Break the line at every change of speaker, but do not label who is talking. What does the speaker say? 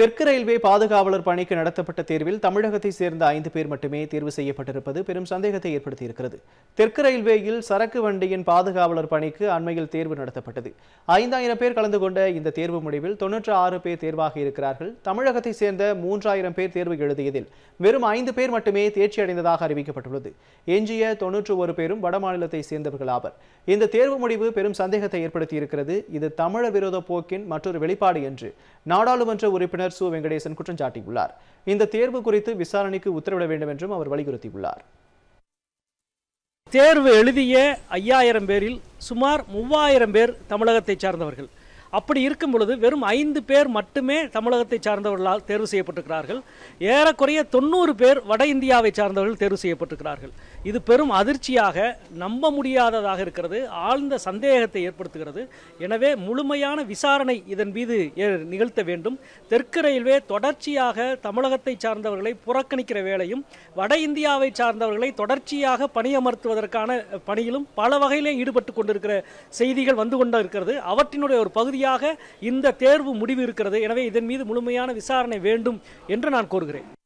தெற்கு ரயில்வே பாதுகாவலர் பணிக்கு நடத்தப்பட்ட தேர்வில் தமிழகத்தை சேர்ந்த ஐந்து பேர் மட்டுமே தேர்வு செய்யப்பட்டிருப்பது பெரும் சந்தேகத்தை ஏற்படுத்தியிருக்கிறது தெற்கு ரயில்வேயில் சரக்கு வண்டியின் பாதுகாவலர் பணிக்கு அண்மையில் தேர்வு நடத்தப்பட்டது ஐந்தாயிரம் பேர் கலந்து கொண்ட இந்த தேர்வு முடிவில் தொன்னூற்று ஆறு பேர் தேர்வாக இருக்கிறார்கள் தமிழகத்தை சேர்ந்த மூன்றாயிரம் பேர் தேர்வு எழுதியதில் வெறும் ஐந்து பேர் மட்டுமே தேர்ச்சி அடைந்ததாக அறிவிக்கப்பட்டுள்ளது எஞ்சிய தொன்னூற்று ஒரு பேரும் வடமாநிலத்தைச் சேர்ந்தவர்கள் ஆவர் இந்த தேர்வு முடிவு பெரும் சந்தேகத்தை ஏற்படுத்தியிருக்கிறது இது தமிழர் விரோத போக்கின் மற்றொரு வெளிப்பாடு என்று நாடாளுமன்ற உறுப்பினர் உறுப்பினர் சு வெங்கடேசன் குற்றம் சாட்டியுள்ளார் இந்த தேர்வு குறித்து விசாரணைக்கு உத்தரவிட வேண்டும் என்றும் அவர் வலியுறுத்தியுள்ளார் தேர்வு எழுதிய ஐயாயிரம் பேரில்
சுமார் மூவாயிரம் பேர் தமிழகத்தை சார்ந்தவர்கள் அப்படி இருக்கும் பொழுது வெறும் ஐந்து பேர் மட்டுமே தமிழகத்தை சார்ந்தவர்களால் தேர்வு செய்யப்பட்டிருக்கிறார்கள் ஏறக்குறைய தொண்ணூறு பேர் வட இந்தியாவை சார்ந்தவர்கள் தேர்வு செய்யப்பட்டிருக்கிறார்கள் இது பெரும் அதிர்ச்சியாக நம்ப முடியாததாக இருக்கிறது ஆழ்ந்த சந்தேகத்தை ஏற்படுத்துகிறது எனவே முழுமையான விசாரணை இதன் மீது நிகழ்த்த வேண்டும் தெற்கு ரயில்வே தொடர்ச்சியாக தமிழகத்தை சார்ந்தவர்களை புறக்கணிக்கிற வேளையும் வட இந்தியாவை சார்ந்தவர்களை தொடர்ச்சியாக பணியமர்த்துவதற்கான பணியிலும் பல வகையிலே ஈடுபட்டு கொண்டிருக்கிற செய்திகள் வந்து கொண்டிருக்கிறது இருக்கிறது அவற்றினுடைய ஒரு பகுதியை வழியாக இந்த தேர்வு முடிவு இருக்கிறது எனவே இதன் மீது முழுமையான விசாரணை வேண்டும் என்று நான் கோருகிறேன்